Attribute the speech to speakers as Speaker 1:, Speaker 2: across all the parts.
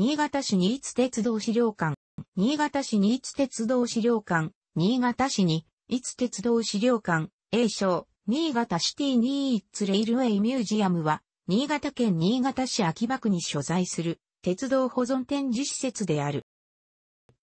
Speaker 1: 新潟市新津鉄道資料館、新潟市新津鉄道資料館、新潟市に、い津鉄道資料館、A 賞、新潟シティにイッツレイルウェイミュージアムは、新潟県新潟市秋葉区に所在する、鉄道保存展示施設である。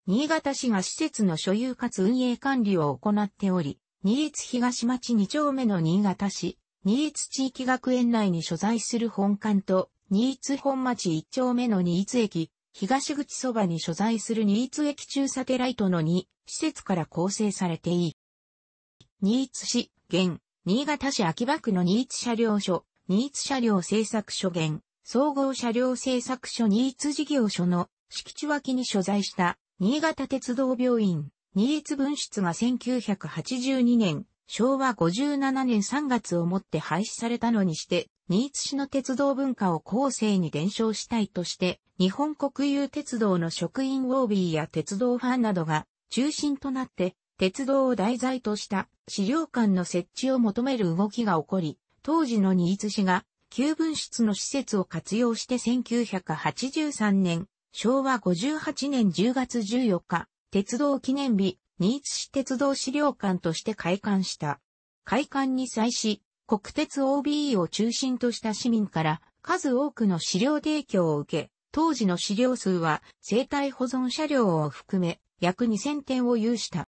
Speaker 1: 新潟市が施設の所有かつ運営管理を行っており、新津東町2丁目の新潟市、新津地域学園内に所在する本館と、新津本町一丁目の新津駅、東口そばに所在する新津駅中サテライトの2施設から構成されていい。新津市、現、新潟市秋葉区の新津車両所、新津車両製作所現、総合車両製作所新津事業所の敷地脇に所在した新潟鉄道病院、新津分室が1982年、昭和57年3月をもって廃止されたのにして、新津市の鉄道文化を後世に伝承したいとして、日本国有鉄道の職員ウォービーや鉄道ファンなどが中心となって、鉄道を題材とした資料館の設置を求める動きが起こり、当時の新津市が旧分室の施設を活用して1983年、昭和58年10月14日、鉄道記念日、新津市鉄道資料館として開館した。開館に際し、国鉄 OB を中心とした市民から数多くの資料提供を受け、当時の資料数は生体保存車両を含め約2000点を有した。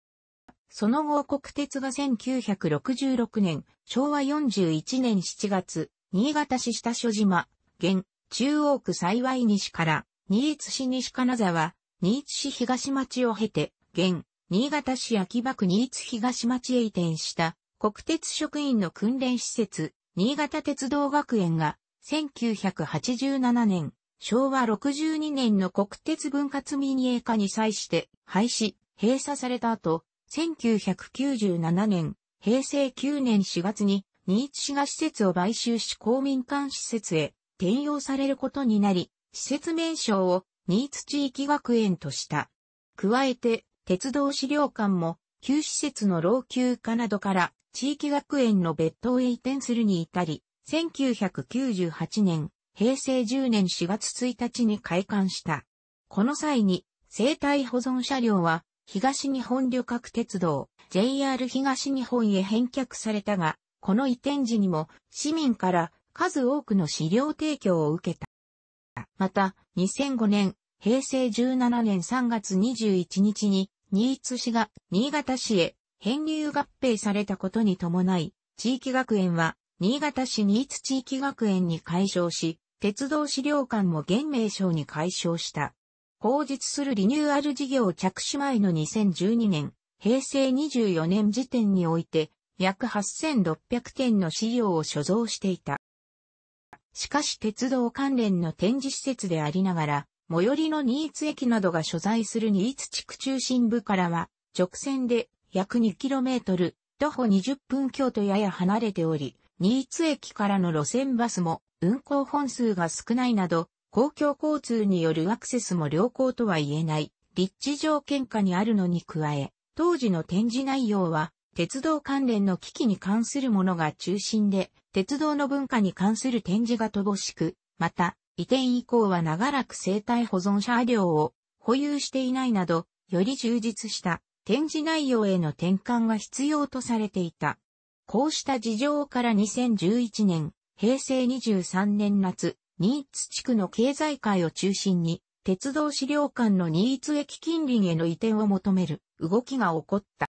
Speaker 1: その後国鉄が1966年、昭和41年7月、新潟市下所島、現、中央区幸い西から、新津市西金沢、新津市東町を経て、現、新潟市秋葉区新津東町へ移転した国鉄職員の訓練施設、新潟鉄道学園が、1987年、昭和62年の国鉄分割民営化に際して廃止、閉鎖された後、1997年、平成9年4月に、新津市が施設を買収し公民館施設へ転用されることになり、施設名称を新津地域学園とした。加えて、鉄道資料館も、旧施設の老朽化などから地域学園の別棟へ移転するに至り、1998年、平成10年4月1日に開館した。この際に、生態保存車両は、東日本旅客鉄道、JR 東日本へ返却されたが、この移転時にも、市民から数多くの資料提供を受けた。また、2005年、平成17年3月21日に、新津市が新潟市へ編入合併されたことに伴い、地域学園は、新潟市新津地域学園に改称し、鉄道資料館も現名称に改称した。後日するリニューアル事業着手前の2012年、平成24年時点において、約8600点の資料を所蔵していた。しかし鉄道関連の展示施設でありながら、最寄りの新津駅などが所在する新津地区中心部からは、直線で約 2km、徒歩20分京都やや離れており、新津駅からの路線バスも運行本数が少ないなど、公共交通によるアクセスも良好とは言えない、立地条件下にあるのに加え、当時の展示内容は、鉄道関連の危機に関するものが中心で、鉄道の文化に関する展示が乏しく、また、移転以降は長らく生態保存車両を保有していないなど、より充実した展示内容への転換が必要とされていた。こうした事情から2011年、平成23年夏、ニーツ地区の経済界を中心に、鉄道資料館のニーツ駅近隣への移転を求める動きが起こった。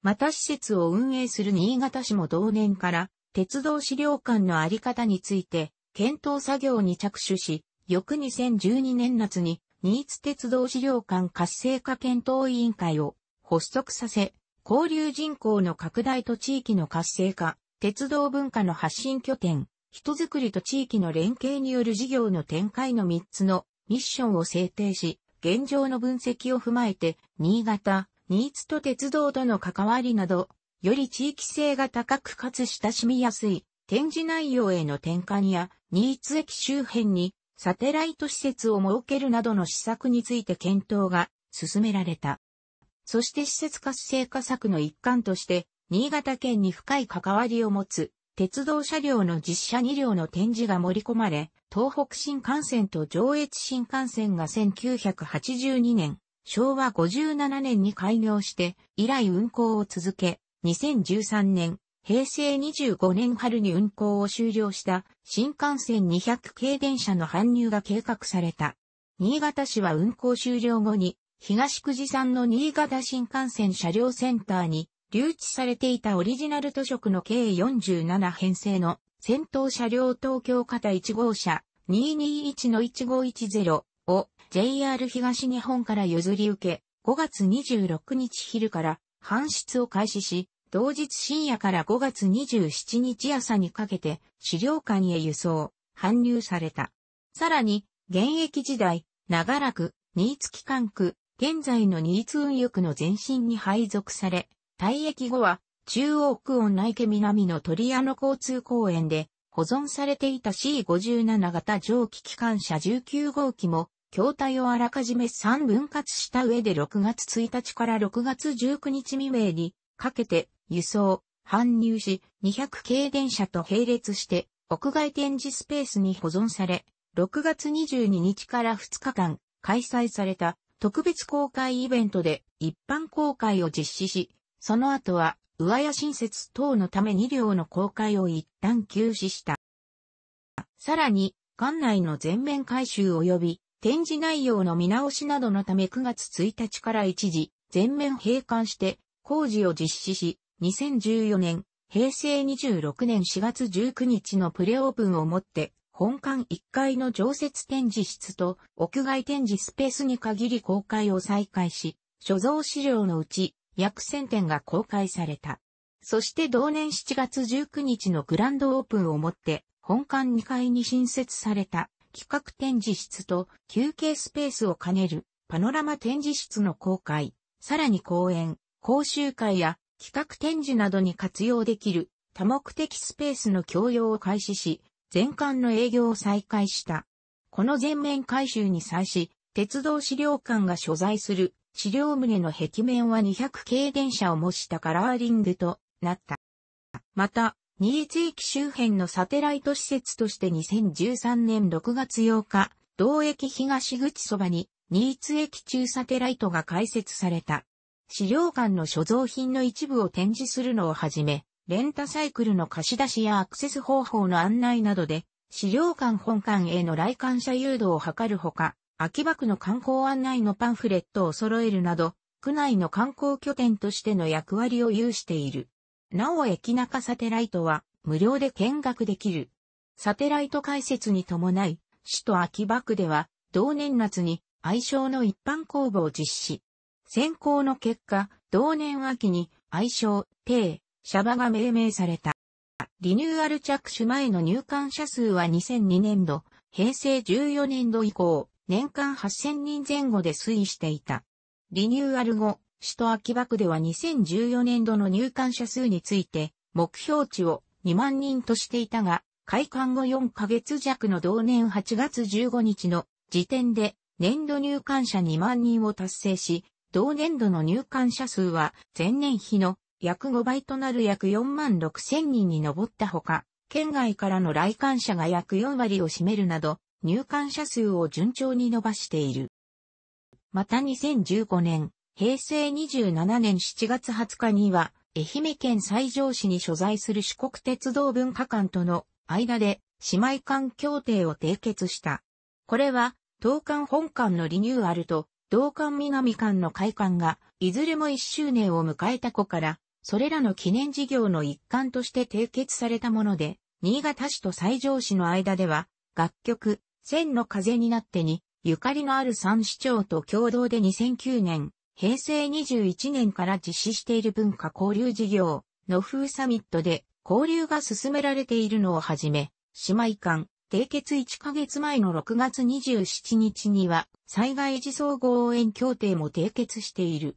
Speaker 1: また施設を運営する新潟市も同年から鉄道資料館のあり方について検討作業に着手し、翌2012年夏に新津鉄道資料館活性化検討委員会を発足させ、交流人口の拡大と地域の活性化、鉄道文化の発信拠点、人づくりと地域の連携による事業の展開の3つのミッションを制定し、現状の分析を踏まえて、新潟、新津と鉄道との関わりなど、より地域性が高くかつ親しみやすい展示内容への転換や、新津駅周辺にサテライト施設を設けるなどの施策について検討が進められた。そして施設活性化策の一環として、新潟県に深い関わりを持つ、鉄道車両の実車2両の展示が盛り込まれ、東北新幹線と上越新幹線が1982年、昭和57年に開業して、以来運行を続け、2013年、平成25年春に運行を終了した新幹線200系電車の搬入が計画された。新潟市は運行終了後に東久慈山の新潟新幹線車両センターに留置されていたオリジナル図書の計47編成の先頭車両東京型1号車221-1510を JR 東日本から譲り受け5月26日昼から搬出を開始し、同日深夜から5月27日朝にかけて資料館へ輸送、搬入された。さらに、現役時代、長らく、新月管区、現在の新津運輸区の前身に配属され、退役後は中央区を内家南の鳥屋の交通公園で保存されていた C57 型蒸気機関車19号機も、筐体をあらかじめ3分割した上で6月1日から6月19日未明にかけて輸送、搬入し、200系電車と並列して屋外展示スペースに保存され、6月22日から2日間開催された特別公開イベントで一般公開を実施し、その後は、上屋新設等のため2両の公開を一旦休止した。さらに、館内の全面改修及び展示内容の見直しなどのため9月1日から一時全面閉館して工事を実施し、2014年、平成26年4月19日のプレオープンをもって本館1階の常設展示室と屋外展示スペースに限り公開を再開し、所蔵資料のうち約1000点が公開された。そして同年7月19日のグランドオープンをもって、本館2階に新設された企画展示室と休憩スペースを兼ねるパノラマ展示室の公開、さらに講演、講習会や企画展示などに活用できる多目的スペースの共用を開始し、全館の営業を再開した。この全面改修に際し、鉄道資料館が所在する資料棟の壁面は200系電車を模したカラーリングとなった。また、新津駅周辺のサテライト施設として2013年6月8日、同駅東口そばに新津駅中サテライトが開設された。資料館の所蔵品の一部を展示するのをはじめ、レンタサイクルの貸し出しやアクセス方法の案内などで、資料館本館への来館者誘導を図るほか、秋葉区の観光案内のパンフレットを揃えるなど、区内の観光拠点としての役割を有している。なお駅中サテライトは無料で見学できる。サテライト開設に伴い、首都秋葉区では同年夏に愛称の一般公募を実施。選考の結果、同年秋に愛称、定、シャバが命名された。リニューアル着手前の入館者数は2002年度、平成14年度以降、年間8000人前後で推移していた。リニューアル後、首都秋葉区では2014年度の入館者数について、目標値を2万人としていたが、開館後4ヶ月弱の同年8月15日の時点で、年度入館者2万人を達成し、同年度の入館者数は前年比の約5倍となる約4万6千人に上ったほか、県外からの来館者が約4割を占めるなど、入館者数を順調に伸ばしている。また2015年、平成27年7月20日には、愛媛県西条市に所在する四国鉄道文化館との間で姉妹館協定を締結した。これは、東館本館のリニューアルと、同館南館の開館が、いずれも1周年を迎えた子から、それらの記念事業の一環として締結されたもので、新潟市と西条市の間では、楽曲、千の風になってに、ゆかりのある三市長と共同で2009年、平成21年から実施している文化交流事業、の風サミットで交流が進められているのをはじめ、姉妹間、締結1ヶ月前の6月27日には、災害時総合応援協定も締結している。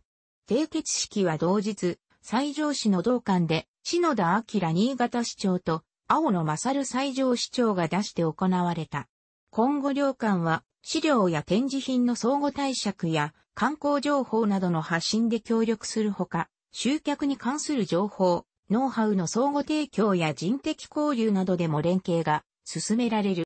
Speaker 1: 締結式は同日、西条市の道館で、篠田明新潟市長と、青野勝西条市長が出して行われた。今後領館は、資料や展示品の相互貸借や、観光情報などの発信で協力するほか、集客に関する情報、ノウハウの相互提供や人的交流などでも連携が進められる。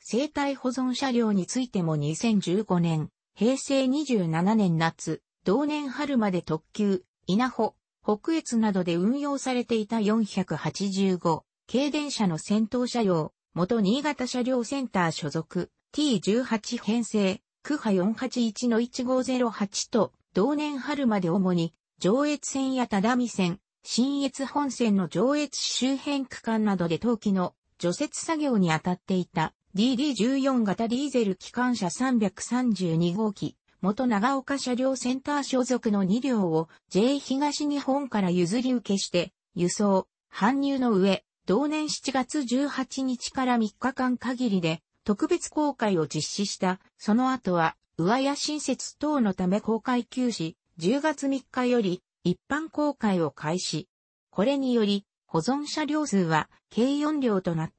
Speaker 1: 生態保存車両についても2015年、平成27年夏、同年春まで特急、稲穂、北越などで運用されていた485軽電車の先頭車両、元新潟車両センター所属 T18 編成、区波481の1508と同年春まで主に上越線や只見線、新越本線の上越周辺区間などで冬季の除雪作業に当たっていた DD14 型ディーゼル機関車332号機元長岡車両センター所属の2両を j 東日本から譲り受けして、輸送、搬入の上、同年7月18日から3日間限りで特別公開を実施した。その後は、上屋新設等のため公開休止、10月3日より一般公開を開始。これにより、保存車両数は計4両となっ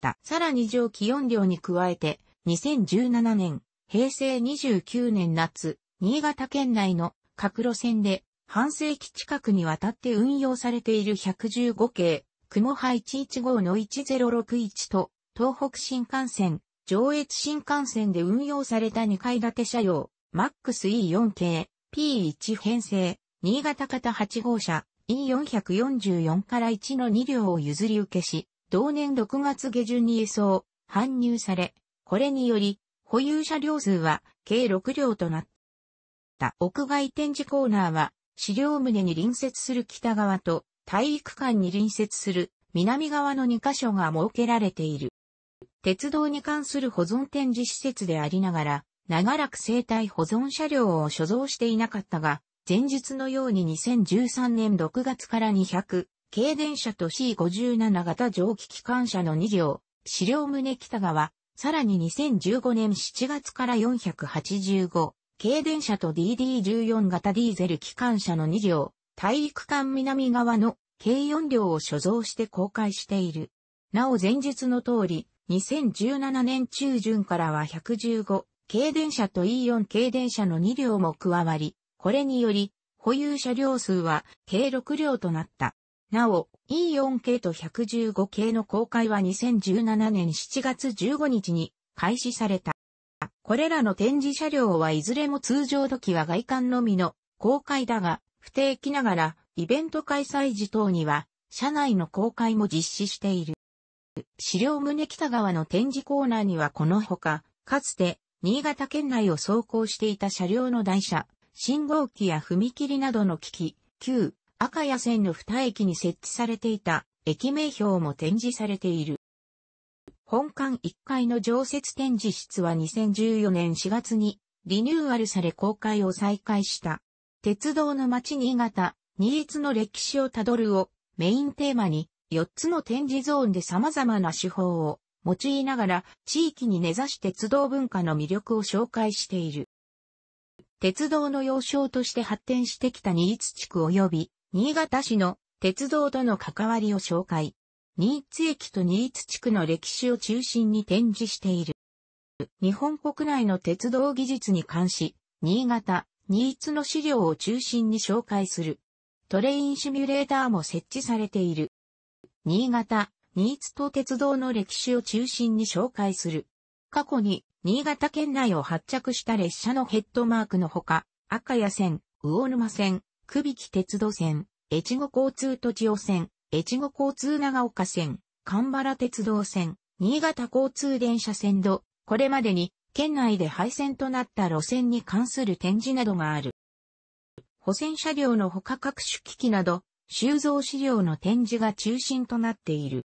Speaker 1: た。さらに上記4両に加えて、2017年平成29年夏、新潟県内の各路線で半世紀近くにわたって運用されている115系、雲配115の1061と、東北新幹線、上越新幹線で運用された2階建て車両、MAX-E4 系、P1 編成、新潟型8号車、E444 から1の2両を譲り受けし、同年6月下旬に輸送、搬入され、これにより、保有車両数は計6両となった。屋外展示コーナーは資料棟に隣接する北側と体育館に隣接する南側の2カ所が設けられている。鉄道に関する保存展示施設でありながら、長らく生体保存車両を所蔵していなかったが、前述のように2013年6月から200、軽電車と C57 型蒸気機関車の2両、資料棟北側、さらに2015年7月から485、軽電車と DD14 型ディーゼル機関車の2両、体育館南側の軽4両を所蔵して公開している。なお前述の通り、2017年中旬からは115、軽電車と E4 軽電車の2両も加わり、これにより、保有車両数は計6両となった。なお、E4 k と115 k の公開は2017年7月15日に開始された。これらの展示車両はいずれも通常時は外観のみの公開だが、不定期ながらイベント開催時等には車内の公開も実施している。資料棟北側の展示コーナーにはこのほか、かつて新潟県内を走行していた車両の台車、信号機や踏切などの機器、旧赤谷線の二駅に設置されていた駅名標も展示されている。本館1階の常設展示室は2014年4月にリニューアルされ公開を再開した。鉄道の街新潟、新越の歴史をたどるをメインテーマに4つの展示ゾーンで様々な手法を用いながら地域に根ざし鉄道文化の魅力を紹介している。鉄道の要衝として発展してきた新津地区及び新潟市の鉄道との関わりを紹介。新津駅と新津地区の歴史を中心に展示している。日本国内の鉄道技術に関し、新潟、新津の資料を中心に紹介する。トレインシミュレーターも設置されている。新潟、新津と鉄道の歴史を中心に紹介する。過去に、新潟県内を発着した列車のヘッドマークのほか、赤谷線、魚沼線、久引鉄道線、越後交通地尾線、越後交通長岡線、神原鉄道線、新潟交通電車線度、これまでに県内で廃線となった路線に関する展示などがある。保線車両の他各種機器など、収蔵資料の展示が中心となっている。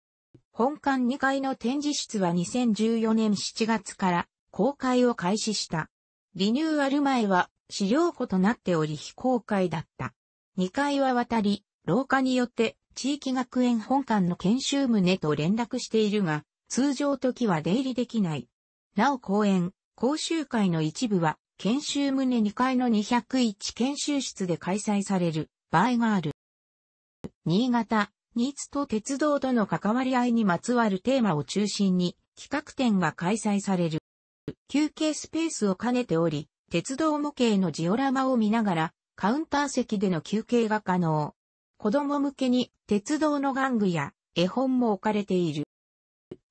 Speaker 1: 本館2階の展示室は2014年7月から公開を開始した。リニューアル前は資料庫となっており非公開だった。2階は渡り、廊下によって地域学園本館の研修棟と連絡しているが、通常時は出入りできない。なお公園、講習会の一部は、研修棟2階の201研修室で開催される場合がある。新潟、新津と鉄道との関わり合いにまつわるテーマを中心に企画展が開催される。休憩スペースを兼ねており、鉄道模型のジオラマを見ながら、カウンター席での休憩が可能。子供向けに鉄道の玩具や絵本も置かれている。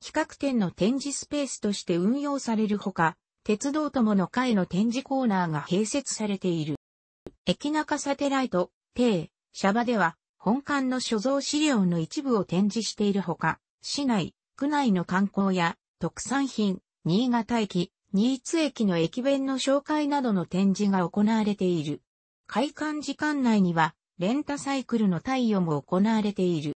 Speaker 1: 企画展の展示スペースとして運用されるほか、鉄道友の会の展示コーナーが併設されている。駅中サテライト、定シ場では、本館の所蔵資料の一部を展示しているほか、市内、区内の観光や、特産品、新潟駅、ニーツ駅の駅弁の紹介などの展示が行われている。開館時間内には、レンタサイクルの対応も行われている。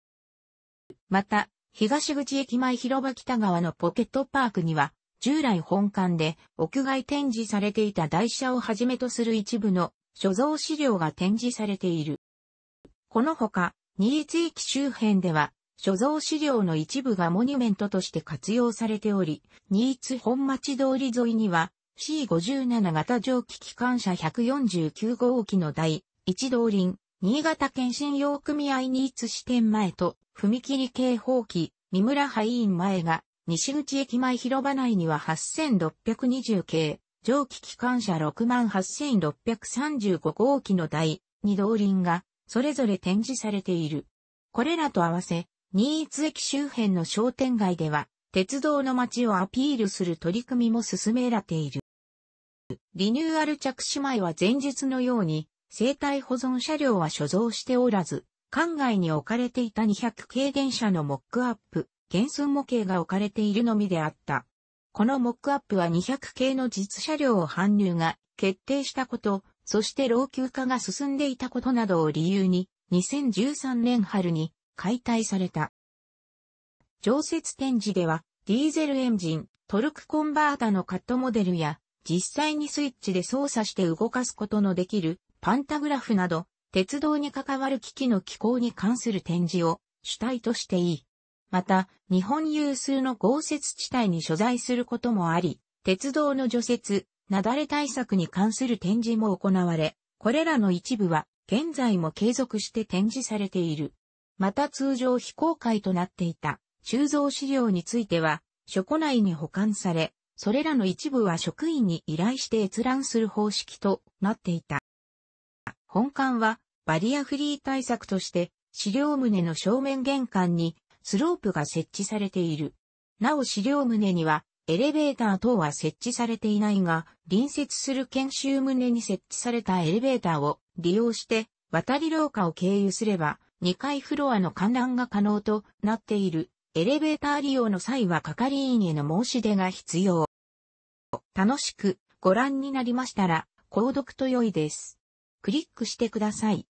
Speaker 1: また、東口駅前広場北側のポケットパークには、従来本館で屋外展示されていた台車をはじめとする一部の所蔵資料が展示されている。このほか、新津駅周辺では所蔵資料の一部がモニュメントとして活用されており、新津本町通り沿いには C57 型蒸気機関車149号機の第一動輪、新潟県信用組合新津支店前と踏切警報機、三村廃院前が西口駅前広場内には8620系、蒸気機関車68635号機の第2動輪がそれぞれ展示されている。これらと合わせ、新津駅周辺の商店街では、鉄道の街をアピールする取り組みも進められている。リニューアル着手前は前述のように、生体保存車両は所蔵しておらず、館外に置かれていた200系電車のモックアップ、原寸模型が置かれているのみであった。このモックアップは200系の実車両を搬入が決定したこと、そして老朽化が進んでいたことなどを理由に、2013年春に解体された。常設展示では、ディーゼルエンジン、トルクコンバータのカットモデルや、実際にスイッチで操作して動かすことのできるパンタグラフなど、鉄道に関わる機器の機構に関する展示を主体としていい。また、日本有数の豪雪地帯に所在することもあり、鉄道の除雪、雪崩対策に関する展示も行われ、これらの一部は現在も継続して展示されている。また通常非公開となっていた収蔵資料については、書庫内に保管され、それらの一部は職員に依頼して閲覧する方式となっていた。本館はバリアフリー対策として資料棟の正面玄関にスロープが設置されている。なお資料棟にはエレベーター等は設置されていないが、隣接する研修棟に設置されたエレベーターを利用して渡り廊下を経由すれば2階フロアの観覧が可能となっている。エレベーター利用の際は係員への申し出が必要。楽しくご覧になりましたら、購読と良いです。クリックしてください。